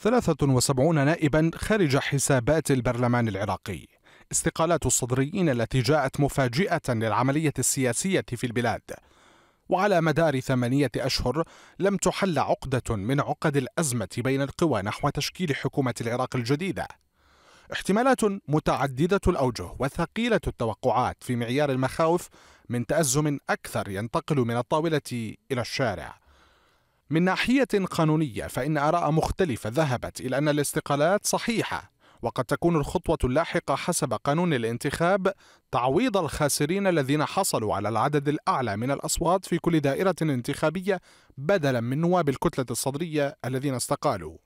73 نائبا خارج حسابات البرلمان العراقي استقالات الصدريين التي جاءت مفاجئة للعملية السياسية في البلاد وعلى مدار ثمانية أشهر لم تحل عقدة من عقد الأزمة بين القوى نحو تشكيل حكومة العراق الجديدة احتمالات متعددة الأوجه وثقيلة التوقعات في معيار المخاوف من تأزم أكثر ينتقل من الطاولة إلى الشارع من ناحية قانونية فإن آراء مختلفة ذهبت إلى أن الاستقالات صحيحة وقد تكون الخطوة اللاحقة حسب قانون الانتخاب تعويض الخاسرين الذين حصلوا على العدد الأعلى من الأصوات في كل دائرة انتخابية بدلا من نواب الكتلة الصدرية الذين استقالوا.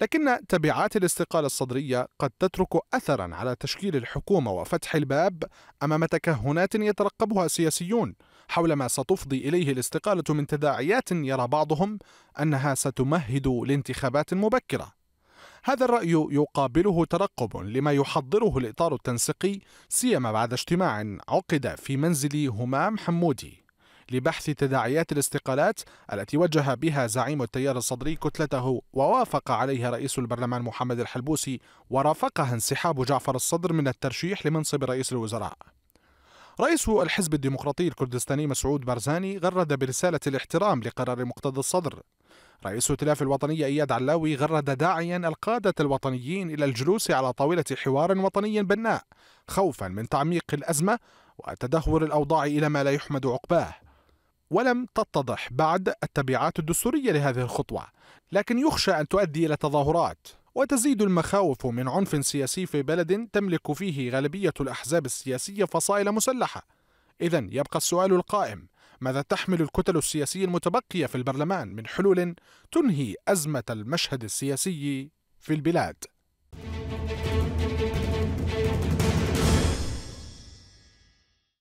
لكن تبعات الاستقالة الصدرية قد تترك أثرا على تشكيل الحكومة وفتح الباب أمام تكهنات يترقبها السياسيون حول ما ستفضي إليه الاستقالة من تداعيات يرى بعضهم أنها ستمهد لانتخابات مبكرة هذا الرأي يقابله ترقب لما يحضره الإطار التنسيقي سيما بعد اجتماع عقد في منزل همام حمودي لبحث تداعيات الاستقالات التي وجه بها زعيم التيار الصدري كتلته ووافق عليها رئيس البرلمان محمد الحلبوسي ورافقها انسحاب جعفر الصدر من الترشيح لمنصب رئيس الوزراء رئيس الحزب الديمقراطي الكردستاني مسعود برزاني غرد برسالة الاحترام لقرار مقتضى الصدر رئيس ائتلاف الوطنية إياد علاوي غرد داعيا القادة الوطنيين إلى الجلوس على طاولة حوار وطني بناء خوفا من تعميق الأزمة وتدهور الأوضاع إلى ما لا يحمد عقباه ولم تتضح بعد التبعات الدستورية لهذه الخطوة لكن يخشى أن تؤدي إلى تظاهرات وتزيد المخاوف من عنف سياسي في بلد تملك فيه غالبية الأحزاب السياسية فصائل مسلحة إذا يبقى السؤال القائم ماذا تحمل الكتل السياسية المتبقية في البرلمان من حلول تنهي أزمة المشهد السياسي في البلاد